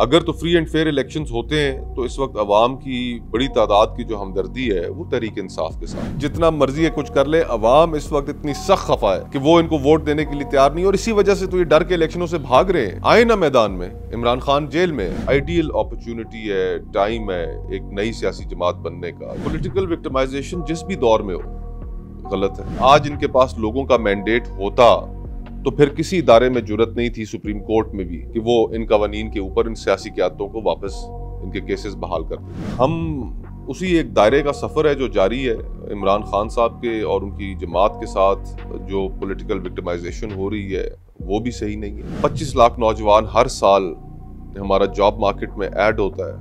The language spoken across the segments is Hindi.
अगर तो फ्री एंड फेयर इलेक्शन होते हैं तो इस वक्त अवाम की बड़ी तादाद की जो हमदर्दी है वो तहरीक इंसाफ के साथ जितना मर्जी है कुछ कर ले अवाम इस वक्त इतनी सख्त खफा है कि वो इनको वोट देने के लिए तैयार नहीं और इसी वजह से तो ये डर के इलेक्शनों से भाग रहे हैं आए ना मैदान में इमरान खान जेल में आइडियल अपॉर्चुनिटी है टाइम है एक नई सियासी जमात बनने का पोलिटिकल विक्टमाइजेशन जिस भी दौर में हो गलत है आज इनके पास लोगों का मैंडेट होता तो फिर किसी इदारे में जरूरत नहीं थी सुप्रीम कोर्ट में भी कि वो इन कवानीन के ऊपर इन सियासी क्यादतों को वापस इनके केसेस बहाल कर दें हम उसी एक दायरे का सफ़र है जो जारी है इमरान खान साहब के और उनकी जमात के साथ जो पॉलिटिकल विक्टिमाइजेशन हो रही है वो भी सही नहीं है 25 लाख नौजवान हर साल हमारा जॉब मार्केट में ऐड होता है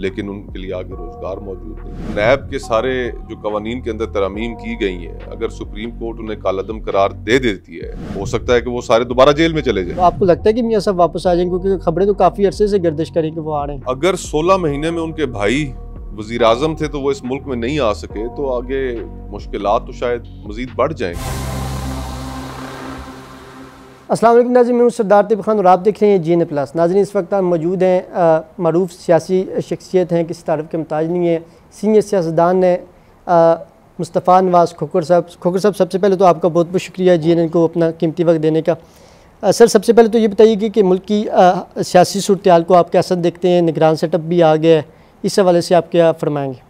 लेकिन उनके लिए आगे रोज़गार मौजूद नहीं नैब के सारे जो कवानीन के अंदर तरमीम की गई हैं अगर सुप्रीम कोर्ट उन्हें कालदम करार दे देती है हो सकता है कि वो सारे दोबारा जेल में चले जाए तो आपको लगता है कि मियाँ साहब वापस आ जाएंगे क्योंकि खबरें तो काफ़ी अरसे से गर्दिश करें कि वो आ रहे हैं अगर सोलह महीने में उनके भाई वजीर अजम थे तो वो इस मुल्क में नहीं आ सके तो आगे मुश्किल तो शायद मजीद बढ़ जाएंगे असलम नाजिम मैं सरदार तिब खान और आप देख रहे हैं जी एन प्लस नाजरीन इस वक्त आप मौजूद हैं मरूफ सियासी शख्सियत हैं किसी तारफ़ के मुताज नहीं है सीनियर सियासदान हैं मुस्तफ़ा नवाज़ खोकर साहब खोकर साहब सबसे पहले तो आपका बहुत बहुत शुक्रिया जी एन एन को अपना कीमती वक्त देने का आ, सर सबसे पहले तो ये बताइए कि मुल्क की सियासी सूरत को आप कैसा देखते हैं निगरान सेटअप भी आ गया है इस हवाले से आप क्या फरमाएँगे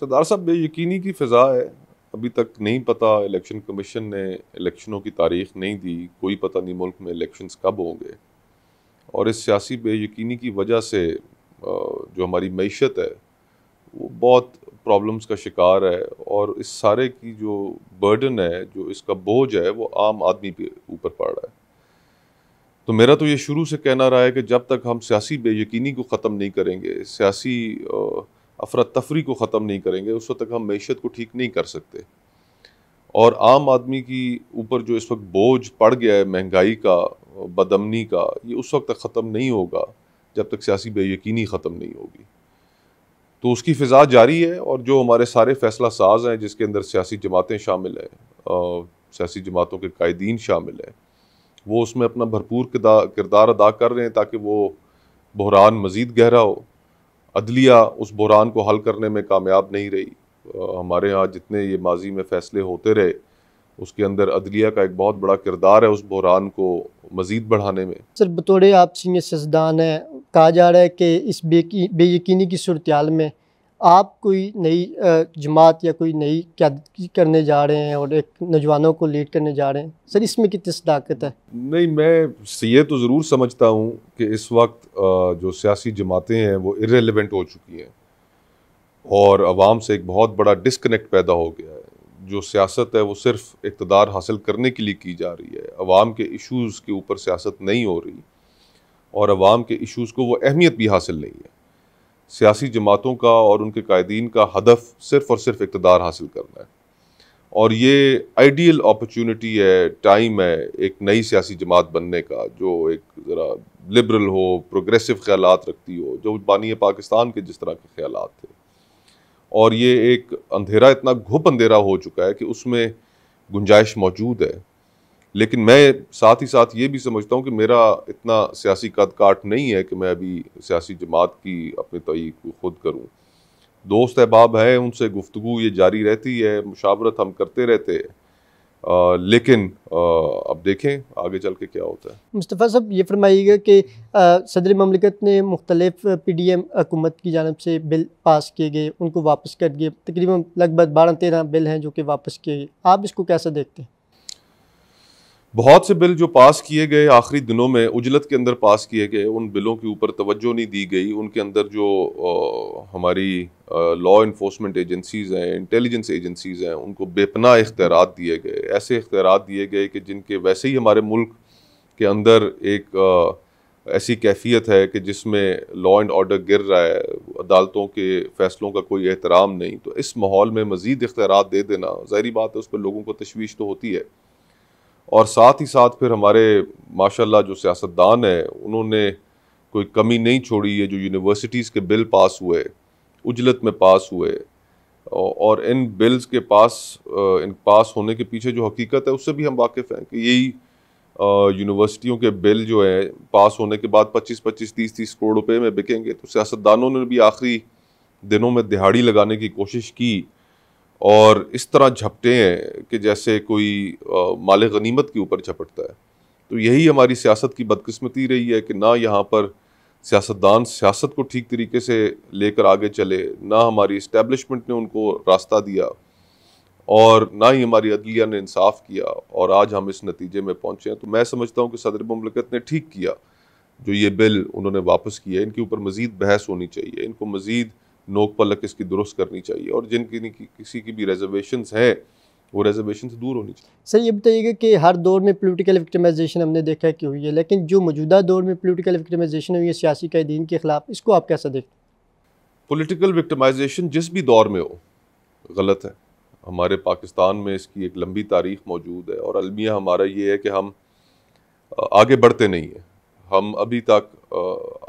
सरदार साहब यकीनी की फ़िज़ा है अभी तक नहीं पता इलेक्शन कमीशन ने इलेक्शनों की तारीख नहीं दी कोई पता नहीं मुल्क में इलेक्शंस कब होंगे और इस सियासी बेयकनी की वजह से जो हमारी मीशत है वो बहुत प्रॉब्लम्स का शिकार है और इस सारे की जो बर्डन है जो इसका बोझ है वो आम आदमी पे ऊपर पड़ रहा है तो मेरा तो ये शुरू से कहना रहा है कि जब तक हम सियासी बेयकनी को ख़त्म नहीं करेंगे सियासी आ, अफरा तफरी को ख़त्म नहीं करेंगे उस वक्त तक हम मीशत को ठीक नहीं कर सकते और आम आदमी की ऊपर जो इस वक्त बोझ पड़ गया है महंगाई का बदमनी का ये उस वक्त तक ख़त्म नहीं होगा जब तक सियासी बेयकनी ख़त्म नहीं होगी तो उसकी फ़िज़ा जारी है और जो हमारे सारे फैसला साज हैं जिसके अंदर सियासी जमातें शामिल हैं सियासी जमातों के कायदीन शामिल हैं वो उसमें अपना भरपूर किरदार अदा कर रहे हैं ताकि वो बहरान मज़ीद गहरा हो अदलिया उस बहरान को हल करने में कामयाब नहीं रही हमारे यहाँ जितने ये माजी में फ़ैसले होते रहे उसके अंदर अदलिया का एक बहुत बड़ा किरदार है उस बहरान को मज़ीद बढ़ाने में सर बतौड़े आप सिंह सजदान है कहा जा रहा है कि इस बेयकीनी की सूरत में आप कोई नई जमात या कोई नई क्या करने जा रहे हैं और एक नौजवानों को लीड करने जा रहे हैं सर इसमें कितनी सदाकत है नहीं मैं ये तो ज़रूर समझता हूँ कि इस वक्त जो सियासी जमातें हैं वो इरेलीवेंट हो चुकी हैं और आवाम से एक बहुत बड़ा डिसकनेक्ट पैदा हो गया है जो सियासत है वो सिर्फ इकतदार हासिल करने के लिए की जा रही है अवाम के इशूज़ के ऊपर सियासत नहीं हो रही और आवाम के इशूज़ को वो अहमियत भी हासिल नहीं है सियासी जमातों का और उनके कायदीन का हदफ सिर्फ़ और सिर्फ इकतदार हासिल करना है और ये आइडियल अपॉर्चुनिटी है टाइम है एक नई सियासी जमात बनने का जो एक ज़रा लिबरल हो प्रोग्रेसिव ख्याल रखती हो जो बानी पाकिस्तान के जिस तरह के ख्याल थे और ये एक अंधेरा इतना घुप अंधेरा हो चुका है कि उसमें गुंजाइश मौजूद है लेकिन मैं साथ ही साथ ये भी समझता हूँ कि मेरा इतना सियासी कद काट नहीं है कि मैं अभी सियासी जमात की अपने तय को खुद करूँ दोस्त अहबाब हैं उनसे गुफ्तु ये जारी रहती है मुशावरत हम करते रहते हैं आ, लेकिन आ, अब देखें आगे चल के क्या होता है मुस्तफ़ा साहब ये फरमाइएगा कि सदर ममलिकत ने मुख्तलिफ पी डी एम हकूमत की जानब से बिल पास किए गए उनको वापस कर दिए तकरीबन लगभग बारह तेरह बिल हैं जो कि वापस किए गए आप इसको कैसे देखते हैं बहुत से बिल जो पास किए गए आखिरी दिनों में उजलत के अंदर पास किए गए उन बिलों के ऊपर तवज्जो नहीं दी गई उनके अंदर जो आ, हमारी लॉ इन्फोर्समेंट एजेंसीज़ हैं इंटेलिजेंस एजेंसीज़ हैं उनको बेपना इख्तियार दिए गए ऐसे इख्तियार दिए गए कि जिनके वैसे ही हमारे मुल्क के अंदर एक आ, ऐसी कैफियत है कि जिसमें लॉ एंड ऑर्डर गिर रहा है अदालतों के फैसलों का कोई एहतराम नहीं तो इस माहौल में मज़ीद इख्तियार दे देना ज़ाहरी बात है उस पर लोगों को तशवीश तो होती है और साथ ही साथ फिर हमारे माशाल्लाह जो सियासतदान हैं उन्होंने कोई कमी नहीं छोड़ी है जो यूनिवर्सिटीज़ के बिल पास हुए उजलत में पास हुए और इन बिल्स के पास इन पास होने के पीछे जो हकीकत है उससे भी हम वाकिफ़ हैं कि यही यूनिवर्सिटियों के बिल जो है पास होने के बाद 25-25 30-30 करोड़ रुपए में बिकेंगे तो सियासतदानों ने भी आखिरी दिनों में दिहाड़ी लगाने की कोशिश की और इस तरह झपटे हैं कि जैसे कोई माल गनीमत के ऊपर झपटता है तो यही हमारी सियासत की बदकस्मती रही है कि ना यहाँ पर सियासतदान सियासत को ठीक तरीके से लेकर आगे चले ना हमारी इस्टेबलिशमेंट ने उनको रास्ता दिया और ना ही हमारी अदलिया ने इंसाफ किया और आज हम इस नतीजे में पहुँचे हैं तो मैं समझता हूँ कि सदर ममलकत ने ठीक किया जो ये बिल उन्होंने वापस किया इनके ऊपर मज़ीद बहस होनी चाहिए इनको मज़ीद नोक पलक इसकी दुरुस्त करनी चाहिए और जिन किसी की भी रिजर्वेशन है वो रिजर्वेशन से दूर होनी चाहिए सर ये बताइएगा कि हर दौर में पोलिटिकल विक्टिमाइजेशन हमने देखा कि हुई है लेकिन जो मौजूदा दौर में पोलिटिकल विक्टिमाइजेशन हुई है सियासी कैदीन के खिलाफ इसको आप कैसा देखते हैं पोलिटिकल विक्टिमाइजेशन जिस भी दौर में हो गलत है हमारे पाकिस्तान में इसकी एक लंबी तारीख मौजूद है और अलमिया हमारा ये है कि हम आगे बढ़ते नहीं हैं हम अभी तक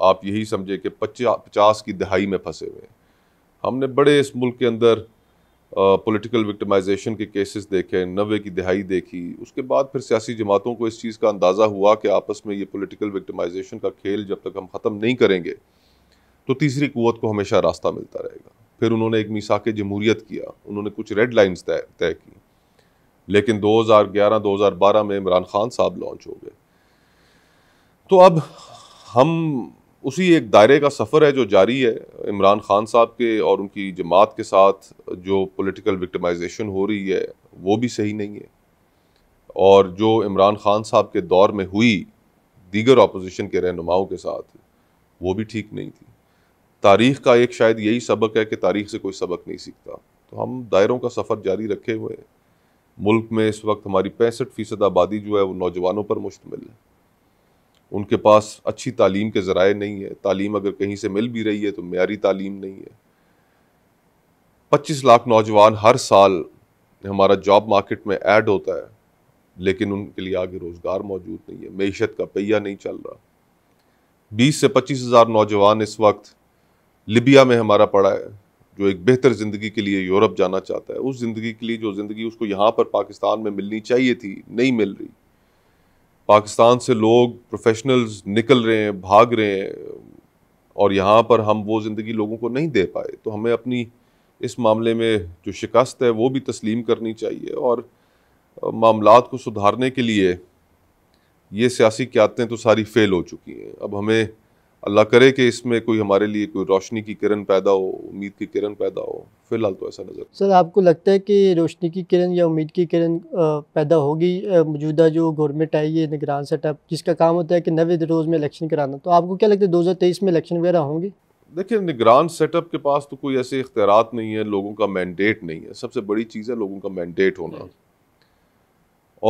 आप यही समझे कि पचास की दहाई में फंसे हुए हैं हमने बड़े इस मुल्क के अंदर पॉलिटिकल विक्टिमाइजेशन के केसेस देखे नबे की दिहाई देखी उसके बाद फिर सियासी जमातों को इस चीज़ का अंदाज़ा हुआ कि आपस में ये पॉलिटिकल विक्टिमाइजेशन का खेल जब तक हम ख़त्म नहीं करेंगे तो तीसरी कुत को हमेशा रास्ता मिलता रहेगा फिर उन्होंने एक मिसा के जमहूरीत किया उन्होंने कुछ रेड लाइन्स तय तय की लेकिन 2011 2012 में इमरान खान साहब लॉन्च हो गए तो अब हम उसी एक दायरे का सफ़र है जो जारी है इमरान खान साहब के और उनकी जमात के साथ जो पॉलिटिकल विक्टिमाइजेशन हो रही है वो भी सही नहीं है और जो इमरान खान साहब के दौर में हुई दीगर अपोजिशन के रहनुमाओं के साथ वो भी ठीक नहीं थी तारीख़ का एक शायद यही सबक है कि तारीख से कोई सबक नहीं सीखता तो हम दायरों का सफ़र जारी रखे हुए हैं मुल्क में इस वक्त हमारी पैंसठ फ़ीसद आबादी जो है वो नौजवानों पर मुश्तमिल है उनके पास अच्छी तालीम के ज़राए नहीं है तालीम अगर कहीं से मिल भी रही है तो मैारी तालीम नहीं है पच्चीस लाख नौजवान हर साल हमारा जॉब मार्केट में ऐड होता है लेकिन उनके लिए आगे रोज़गार मौजूद नहीं है मीशत का पहिया नहीं चल रहा बीस से पच्चीस हज़ार नौजवान इस वक्त लिबिया में हमारा पड़ा है जो एक बेहतर ज़िंदगी के लिए यूरोप जाना चाहता है उस ज़िंदगी के लिए जो ज़िंदगी उसको यहाँ पर पाकिस्तान में मिलनी चाहिए थी नहीं मिल रही पाकिस्तान से लोग प्रोफेशनल्स निकल रहे हैं भाग रहे हैं और यहाँ पर हम वो ज़िंदगी लोगों को नहीं दे पाए तो हमें अपनी इस मामले में जो शिकस्त है वो भी तस्लीम करनी चाहिए और मामला को सुधारने के लिए ये सियासी क्यादतें तो सारी फेल हो चुकी हैं अब हमें अल्लाह करे कि इसमें कोई हमारे लिए कोई रोशनी की किरण पैदा हो उम्मीद की किरण पैदा हो फिलहाल तो ऐसा नज़र सर आपको लगता है कि रोशनी की किरण या उम्मीद की किरण पैदा होगी मौजूदा जो गवर्नमेंट आई है निगरान सेटअप जिसका काम होता है कि नवे रोज़ में इलेक्शन कराना तो आपको क्या लगता है दो हज़ार तेईस में इलेक्शन वगैरह होंगे देखिए निगरान सेटअप के पास तो कोई ऐसे इख्तियार नहीं है लोगों का मैंडेट नहीं है सबसे बड़ी चीज़ है लोगों का मैंडेट होना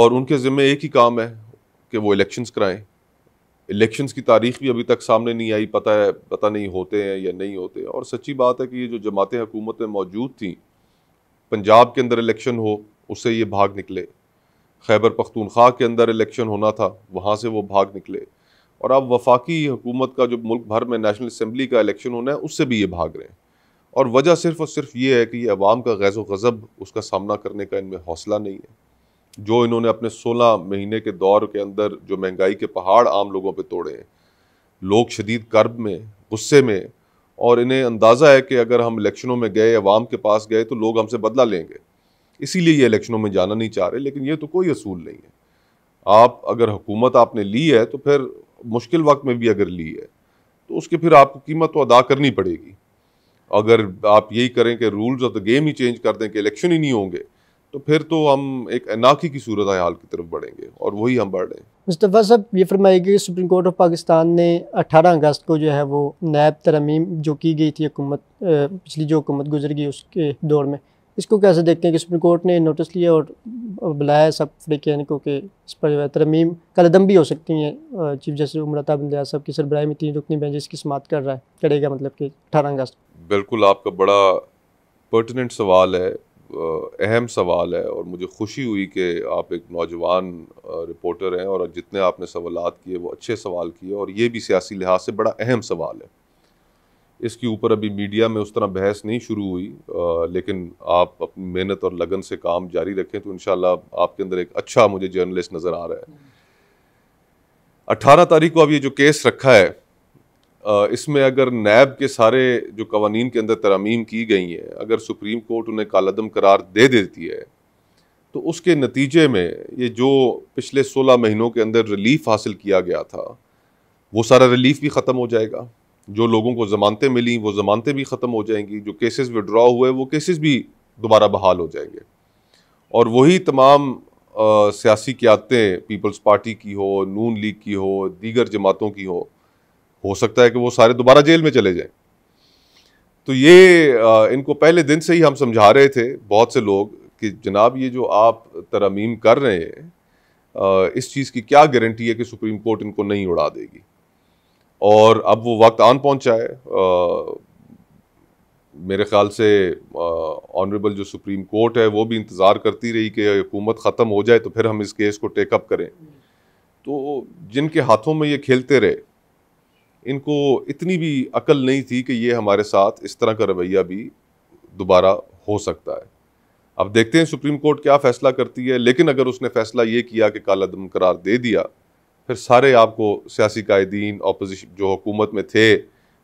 और उनके ज़िम्मे एक ही काम है कि वो इलेक्शन कराएं इलेक्शंस की तारीख भी अभी तक सामने नहीं आई पता है पता नहीं होते हैं या नहीं होते और सच्ची बात है कि ये जो जमातें हुकूमतें मौजूद थी पंजाब के अंदर इलेक्शन हो उससे ये भाग निकले खैबर पख्तूनख्वा के अंदर इलेक्शन होना था वहाँ से वो भाग निकले और अब वफाकी हुकूमत का जो मुल्क भर में नेशनल असम्बली का इलेक्शन होना है उससे भी ये भाग रहे हैं और वजह सिर्फ और सिर्फ ये है कि ये अवाम का गैज़ गज़ब उसका सामना करने का इनमें हौसला नहीं है जो इन्होंने अपने 16 महीने के दौर के अंदर जो महंगाई के पहाड़ आम लोगों पे तोड़े हैं लोग शदीद कर्ब में गुस्से में और इन्हें अंदाज़ा है कि अगर हम इलेक्शनों में गए अवाम के पास गए तो लोग हमसे बदला लेंगे इसीलिए ये इलेक्शनों में जाना नहीं चाह रहे लेकिन ये तो कोई असूल नहीं है आप अगर हुकूमत आपने ली है तो फिर मुश्किल वक्त में भी अगर ली है तो उसकी फिर आपको कीमत तो अदा करनी पड़ेगी अगर आप यही करें कि रूल्स ऑफ द गेम ही चेंज कर दें कि इलेक्शन ही नहीं होंगे तो फिर तो हम एक अनाखी की सूरत हाल की तरफ बढ़ेंगे और वही हम बढ़ रहे हैं मुस्तफ़ा साहब ये फरमाएगी कि सुप्रीम कोर्ट ऑफ पाकिस्तान ने 18 अगस्त को जो है वो नैब तरमीम जो की गई थी हुकूमत पिछली जो हुकूमत गुजर गई उसके दौर में इसको कैसे देखते हैं कि सुप्रीम कोर्ट ने नोटिस लिया और बुलाया सब कहने को कि इस पर जो है तरमीम कलदम भी हो सकती हैं चीफ जस्टिस उमर ताब साहब की सरबराह में तीन रुकनी बेंच इसकी समात कर रहा है करेगा मतलब कि अठारह अगस्त बिल्कुल आपका बड़ा पर्टिनेंट सवाल है अहम सवाल है और मुझे खुशी हुई कि आप एक नौजवान रिपोर्टर हैं और जितने आपने सवाल किए वो अच्छे सवाल किए और ये भी सियासी लिहाज से बड़ा अहम सवाल है इसके ऊपर अभी मीडिया में उस तरह बहस नहीं शुरू हुई आ, लेकिन आप अपनी मेहनत और लगन से काम जारी रखें तो इन आपके अंदर एक अच्छा मुझे जर्नलिस्ट नज़र आ रहा है अट्ठारह तारीख को अब ये जो केस रखा है इसमें अगर नैब के सारे जो कवानीन के अंदर तरामीम की गई हैं अगर सुप्रीम कोर्ट उन्हें कालदम करार दे देती है तो उसके नतीजे में ये जो पिछले सोलह महीनों के अंदर रिलीफ हासिल किया गया था वो सारा रिलीफ भी ख़त्म हो जाएगा जो लोगों को ज़मानतें मिली वो ज़मानतें भी ख़त्म हो जाएंगी जो केसेस विड्रॉ हुए वो केसेस भी दोबारा बहाल हो जाएंगे और वही तमाम सियासी क्यादतें पीपल्स पार्टी की हो नून लीग की हो दीगर जमातों की हो हो सकता है कि वो सारे दोबारा जेल में चले जाएं तो ये इनको पहले दिन से ही हम समझा रहे थे बहुत से लोग कि जनाब ये जो आप तरमीम कर रहे हैं इस चीज़ की क्या गारंटी है कि सुप्रीम कोर्ट इनको नहीं उड़ा देगी और अब वो वक्त आन पहुंचा है मेरे ख्याल से ऑनरेबल जो सुप्रीम कोर्ट है वो भी इंतज़ार करती रही कि हुकूमत ख़त्म हो जाए तो फिर हम इस केस को टेकअप करें तो जिनके हाथों में ये खेलते रहे इनको इतनी भी अकल नहीं थी कि ये हमारे साथ इस तरह का रवैया भी दोबारा हो सकता है अब देखते हैं सुप्रीम कोर्ट क्या फ़ैसला करती है लेकिन अगर उसने फ़ैसला ये किया कि काला दम करार दे दिया फिर सारे आपको सियासी कायदीन अपोजिशन जो हुकूमत में थे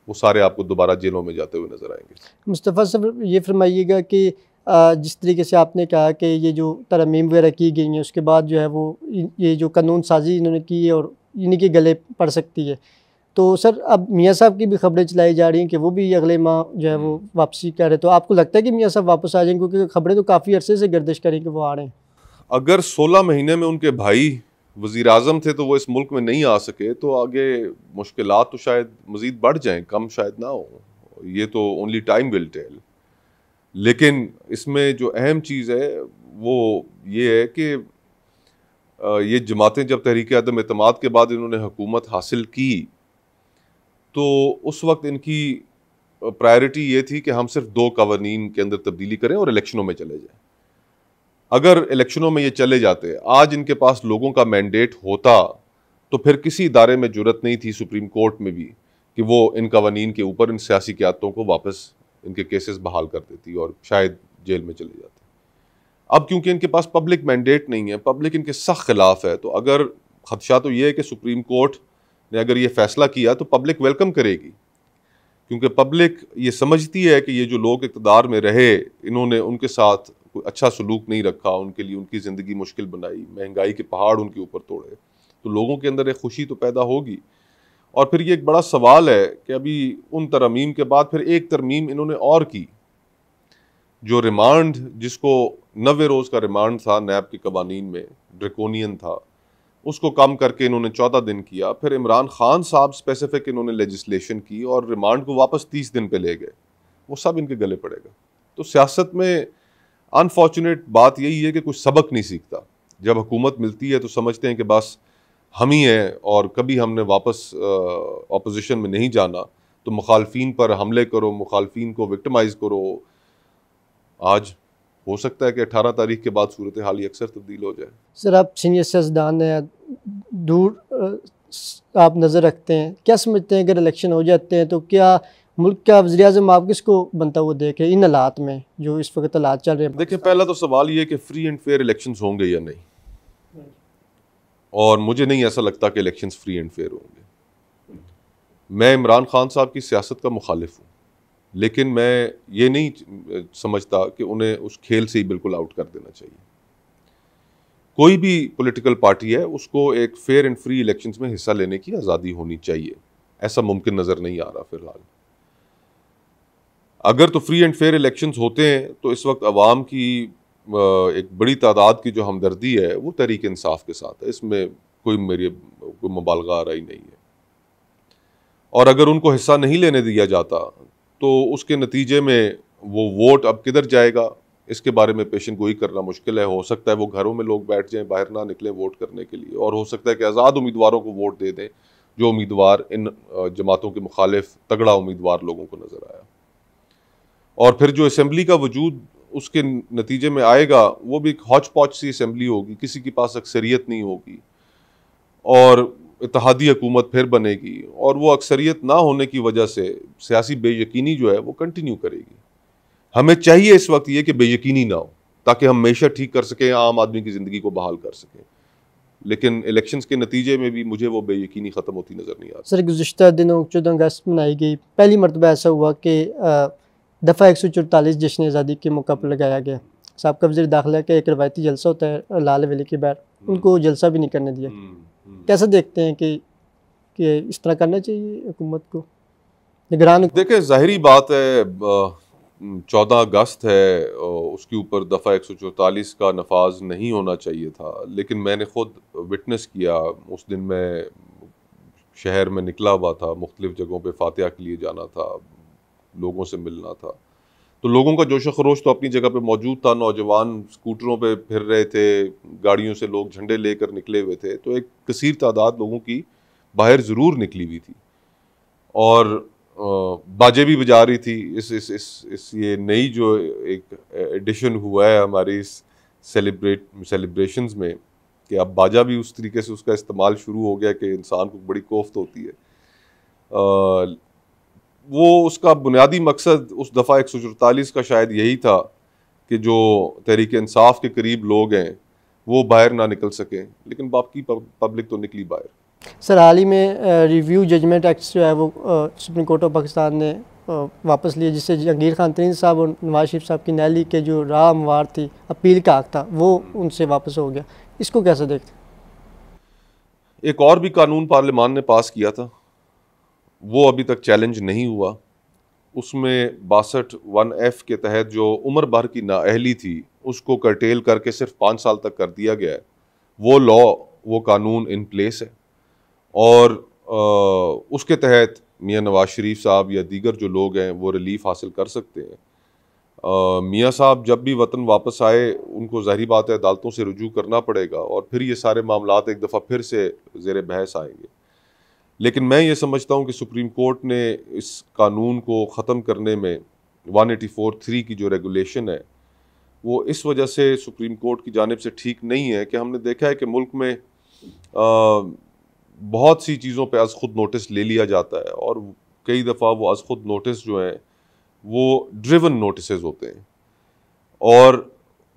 वो सारे आपको दोबारा जेलों में जाते हुए नज़र आएंगे मुस्तफ़ा सर ये फरमाइएगा कि जिस तरीके से आपने कहा कि ये जो तरमीम वगैरह की गई हैं उसके बाद जो है वो ये जो कानून साजी इन्होंने की है और इन्हीं के गले पड़ सकती है तो सर अब मियाँ साहब की भी खबरें चलाई जा रही हैं कि वो भी अगले माह जो है वो हम्म। वापसी कर रहे तो आपको लगता है कि मियाँ साहब वापस आ जाएंगे क्योंकि खबरें तो काफ़ी अरसे से गर्दिश करें कि वो आ रहे हैं अगर सोलह महीने में उनके भाई वजीर अजम थे तो वो इस मुल्क में नहीं आ सके तो आगे मुश्किल तो शायद मज़ीद बढ़ जाएँ कम शायद ना हो ये तो ओनली टाइम विल टेल लेकिन इसमें जो अहम चीज़ है वो ये है कि ये जमातें जब तहरीक आदम अतमाद के बाद इन्होंने हुकूमत हासिल की तो उस वक्त इनकी प्रायोरिटी ये थी कि हम सिर्फ दो कवानीन के अंदर तब्दीली करें और इलेक्शनों में चले जाएं अगर इलेक्शनों में ये चले जाते आज इनके पास लोगों का मैंडेट होता तो फिर किसी इदारे में जरूरत नहीं थी सुप्रीम कोर्ट में भी कि वो इन कवानीन के ऊपर इन सियासी क्यातों को वापस इनके केसेस बहाल कर देती और शायद जेल में चले जाते अब क्योंकि इनके पास पब्लिक मैंडेट नहीं है पब्लिक इनके सख्त खिलाफ है तो अगर खदशा तो ये है कि सुप्रीम कोर्ट ने अगर ये फैसला किया तो पब्लिक वेलकम करेगी क्योंकि पब्लिक ये समझती है कि ये जो लोग इकतदार में रहे इन्होंने उनके साथ कोई अच्छा सलूक नहीं रखा उनके लिए उनकी ज़िंदगी मुश्किल बनाई महंगाई के पहाड़ उनके ऊपर तोड़े तो लोगों के अंदर एक खुशी तो पैदा होगी और फिर ये एक बड़ा सवाल है कि अभी उन तरमीम के बाद फिर एक तरमीम इन्होंने और की जो रिमांड जिसको नवे रोज़ का रिमांड था नैब के कवानीन में ड्रिकोनियन था उसको कम करके इन्होंने चौदह दिन किया फिर इमरान खान साहब स्पेसिफिक इन्होंने लेजिस्लेशन की और रिमांड को वापस तीस दिन पे ले गए वो सब इनके गले पड़ेगा तो सियासत में अनफॉर्चुनेट बात यही है कि कुछ सबक नहीं सीखता जब हुकूमत मिलती है तो समझते हैं कि बस हम ही हैं और कभी हमने वापस अपोजिशन में नहीं जाना तो मुखालफी पर हमले करो मुखालफी को विक्टमाइज़ करो आज हो सकता है कि 18 तारीख के बाद सूरत हाल ही अक्सर तब्दील हो जाए सर आप सीनियर सियासदान हैं दूर आप नज़र रखते हैं क्या समझते हैं अगर इलेक्शन हो जाते हैं तो क्या मुल्क का वजी अजम आप किस को बनता हुआ देखें इन हालात में जो इस वक्त हालात चल रहे हैं देखिए पहला तो सवाल ये कि फ्री एंड फेयर इलेक्शन होंगे या नहीं और मुझे नहीं ऐसा लगता कि इलेक्शन फ्री एंड फेयर होंगे मैं इमरान खान साहब की सियासत का मुखालिफ हूँ लेकिन मैं ये नहीं समझता कि उन्हें उस खेल से ही बिल्कुल आउट कर देना चाहिए कोई भी पॉलिटिकल पार्टी है उसको एक फेयर एंड फ्री इलेक्शंस में हिस्सा लेने की आज़ादी होनी चाहिए ऐसा मुमकिन नज़र नहीं आ रहा फिलहाल अगर तो फ्री एंड फेयर इलेक्शंस होते हैं तो इस वक्त आवाम की एक बड़ी तादाद की जो हमदर्दी है वो तरीक इंसाफ के साथ है इसमें कोई मेरी कोई मुबालगा आ रही नहीं है और अगर उनको हिस्सा नहीं लेने दिया जाता तो उसके नतीजे में वो वोट अब किधर जाएगा इसके बारे में पेशन गोई करना मुश्किल है हो सकता है वो घरों में लोग बैठ जाएं बाहर ना निकलें वोट करने के लिए और हो सकता है कि आज़ाद उम्मीदवारों को वोट दे दें जो उम्मीदवार इन जमातों के मुखालिफ तगड़ा उम्मीदवार लोगों को नज़र आया और फिर जो असम्बली का वजूद उसके नतीजे में आएगा वो भी एक हौच पॉच सी असम्बली होगी किसी के पास अक्सरियत नहीं होगी और इतिहादी हुकूमत फिर बनेगी और वो अक्सरियत ना होने की वजह से सियासी बेयकीनी जो है वो कंटिन्यू करेगी हमें चाहिए इस वक्त ये कि बेयकीनी ना हो ताकि हम हमेशा ठीक कर सकें आम आदमी की ज़िंदगी को बहाल कर सकें लेकिन इलेक्शन के नतीजे में भी मुझे वो बेयकीनी ख़त्म होती नज़र नहीं आ रही सर गुजशत दिनों चौदह अगस्त मनाई गई पहली मरतबा ऐसा हुआ कि दफ़ा एक सौ चौतालीस जश्न आज़ादी के मौका पर लगाया गया सबका वजी दाखिला का एक रवायती जलसा होता है लाल वेली के बैर हम्म। उनको जलसा भी नहीं करने दिया हम्म। कैसे देखते हैं कि कि इस तरह करना चाहिए हुकूमत को निगरान देखिए ज़ाहरी बात है चौदह अगस्त है उसके ऊपर दफ़ा एक सौ चौतालीस का नफाज नहीं होना चाहिए था लेकिन मैंने ख़ुद विटनेस किया उस दिन मैं शहर में निकला हुआ था मुख्तलिफ़ जगहों पे फातह के लिए जाना था लोगों से मिलना था तो लोगों का जोश खरोश तो अपनी जगह पे मौजूद था नौजवान स्कूटरों पे फिर रहे थे गाड़ियों से लोग झंडे लेकर निकले हुए थे तो एक कसीर तादाद लोगों की बाहर ज़रूर निकली हुई थी और बाजे भी बजा रही थी इस इस इस इस ये नई जो एक एडिशन हुआ है हमारी इस सेलिब्रेट सेलिब्रेशंस में कि अब बाजा भी उस तरीके से उसका इस्तेमाल शुरू हो गया कि इंसान को बड़ी कोफ्त होती है आ, वो उसका बुनियादी मकसद उस दफ़ा एक का शायद यही था कि जो तहरीक इंसाफ के करीब लोग हैं वो बाहर ना निकल सकें लेकिन बाकी पब्लिक तो निकली बाहर सर हाल ही में रिव्यू जजमेंट एक्ट जो है वो सुप्रीम कोर्ट ऑफ पाकिस्तान ने वापस लिए जिससे जंगीर खान तरीन साहब और नवाज शरीफ साहब की नैली के जो राह हमवार थी अपील का हक था वो उनसे वापस हो गया इसको कैसे देखते एक और भी कानून पार्लियामान ने पास किया था वो अभी तक चैलेंज नहीं हुआ उसमें बासठ वन एफ के तहत जो उम्र भर की नाअहली थी उसको कर्टेल करके सिर्फ पाँच साल तक कर दिया गया है वो लॉ वो कानून इन प्लेस है और आ, उसके तहत मियाँ नवाज शरीफ साहब या दीगर जो लोग हैं वो रिलीफ हासिल कर सकते हैं मियाँ साहब जब भी वतन वापस आए उनको जहरी बात है अदालतों से रजू करना पड़ेगा और फिर ये सारे मामला एक दफ़ा फिर से ज़ेर बहस आएंगे लेकिन मैं ये समझता हूँ कि सुप्रीम कोर्ट ने इस कानून को ख़त्म करने में वन एटी फोर थ्री की जो रेगुलेशन है वो इस वजह से सुप्रीम कोर्ट की जानब से ठीक नहीं है कि हमने देखा है कि मुल्क में आ, बहुत सी चीज़ों पे अज़ ख़ुद नोटिस ले लिया जाता है और कई दफ़ा वो अज़ ख़ुद नोटिस जो हैं वो ड्रिवन नोटिस होते हैं और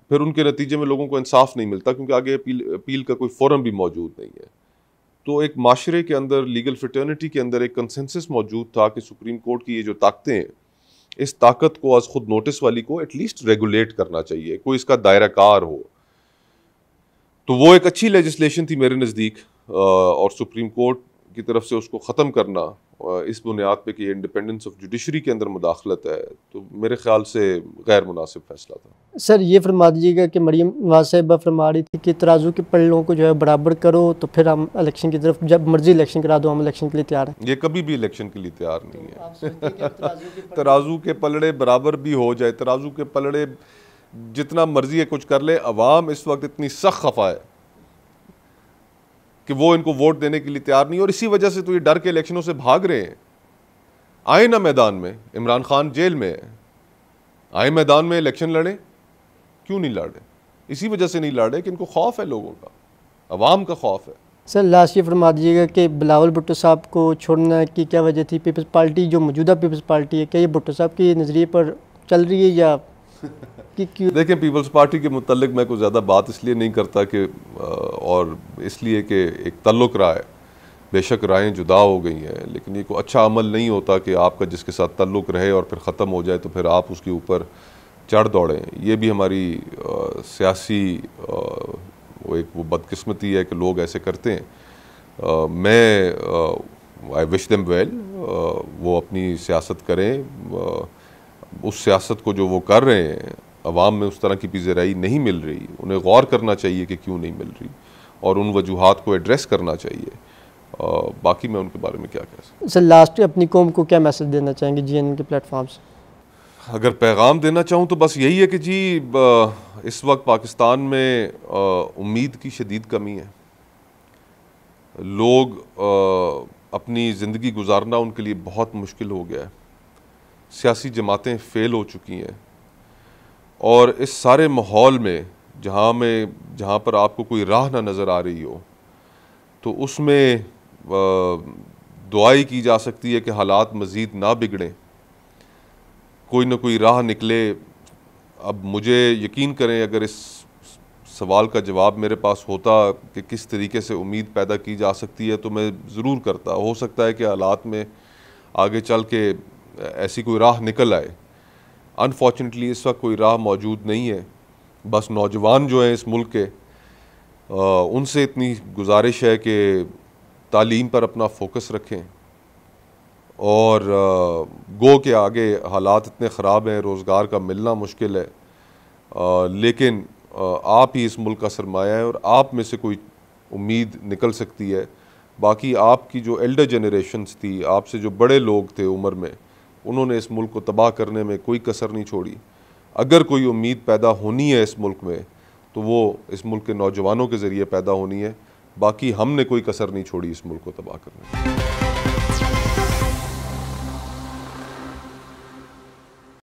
फिर उनके नतीजे में लोगों को इंसाफ नहीं मिलता क्योंकि आगे अपील अपील का कोई फोरम भी मौजूद नहीं है तो एक माशरे के अंदर लीगल फिटर्निटी के अंदर एक कंसेंसस मौजूद था कि सुप्रीम कोर्ट की ये जो ताकतें हैं इस ताकत को आज खुद नोटिस वाली को एटलीस्ट रेगुलेट करना चाहिए कोई इसका दायरा कार हो तो वो एक अच्छी लेजिस्लेशन थी मेरे नज़दीक और सुप्रीम कोर्ट की तरफ से उसको ख़त्म करना इस बुनियाद पे कि इंडिपेंडेंस ऑफ जुडिशरी के अंदर मुदाखलत है तो मेरे ख्याल से गैर मुनासिब फैसला था सर ये फरमा दीजिएगा कि मरीम नवाज फरमा रही थी कि तराजू के पल्लों को जो है बराबर करो तो फिर हम इलेक्शन की तरफ जब मर्जी इलेक्शन करा दो हम इलेक्शन के लिए तैयार हैं ये कभी भी इलेक्शन के लिए तैयार नहीं है तो तराजू के पलड़े बराबर भी हो जाए तराजू के पलड़े जितना मर्जी है कुछ कर ले अवाम इस वक्त इतनी सख्त खफा है कि वो इनको वोट देने के लिए तैयार नहीं और इसी वजह से तो ये डर के इलेक्शनों से भाग रहे हैं आए ना मैदान में इमरान खान जेल में है आए मैदान में इलेक्शन लड़े क्यों नहीं लड़े इसी वजह से नहीं लड़े कि इनको खौफ है लोगों का आवाम का खौफ है सर लास्ट ये फरमा दीजिएगा कि बिलावल भुट्टो साहब को छोड़ना की क्या वजह थी पीपल्स पार्टी जो मौजूदा पीपल्स पार्टी है क्या ये भुट्टो साहब के नज़रिए पर चल रही है या कि क्यों देखें पीपल्स पार्टी के मतलब मैं कुछ ज़्यादा बात इसलिए नहीं करता कि और इसलिए कि एक तल्लुक रहा है बेशक रायें जुदा हो गई हैं लेकिन ये कोई अच्छा अमल नहीं होता कि आपका जिसके साथ तल्लुक रहे और फिर ख़त्म हो जाए तो फिर आप उसके ऊपर चढ़ दौड़ें ये भी हमारी आ, सियासी आ, वो एक वो बदकिस्मती है कि लोग ऐसे करते हैं आ, मैं आई विश दम वेल वो अपनी सियासत करें आ, उस सियासत को जो वो कर रहे हैं आवाम में उस तरह की पिजराई नहीं मिल रही उन्हें गौर करना चाहिए कि क्यों नहीं मिल रही और उन वजूहत को एड्रेस करना चाहिए आ, बाकी मैं उनके बारे में क्या कह सकता सर लास्ट अपनी कौम को क्या मैसेज देना चाहेंगे जी एन के प्लेटफॉर्म से अगर पैगाम देना चाहूँ तो बस यही है कि जी इस वक्त पाकिस्तान में उम्मीद की शदीद कमी है लोग अपनी ज़िंदगी गुजारना उनके लिए बहुत मुश्किल हो गया है सियासी जमातें फ़ेल हो चुकी हैं और इस सारे माहौल में जहाँ में जहाँ पर आपको कोई राह ना नज़र आ रही हो तो उसमें दुआई की जा सकती है कि हालात मज़ीद ना बिगड़ें कोई ना कोई राह निकले अब मुझे यकीन करें अगर इस सवाल का जवाब मेरे पास होता कि किस तरीके से उम्मीद पैदा की जा सकती है तो मैं ज़रूर करता हो सकता है कि हालात में आगे चल के ऐसी कोई राह निकल आए अनफॉर्चुनेटली इस वक्त कोई राह मौजूद नहीं है बस नौजवान जो हैं इस मुल्क के आ, उनसे इतनी गुजारिश है कि तालीम पर अपना फोकस रखें और आ, गो के आगे हालात इतने ख़राब हैं रोज़गार का मिलना मुश्किल है आ, लेकिन आप ही इस मुल्क का सरमाया है और आप में से कोई उम्मीद निकल सकती है बाकी आपकी जो एल्डर जनरेशन्स थी आपसे जो बड़े लोग थे उम्र में उन्होंने इस मुल्क को तबाह करने में कोई कसर नहीं छोड़ी अगर कोई उम्मीद पैदा होनी है इस मुल्क में तो वो इस मुल्क के नौजवानों के ज़रिए पैदा होनी है बाकी हमने कोई कसर नहीं छोड़ी इस मुल्क को तबाह करने में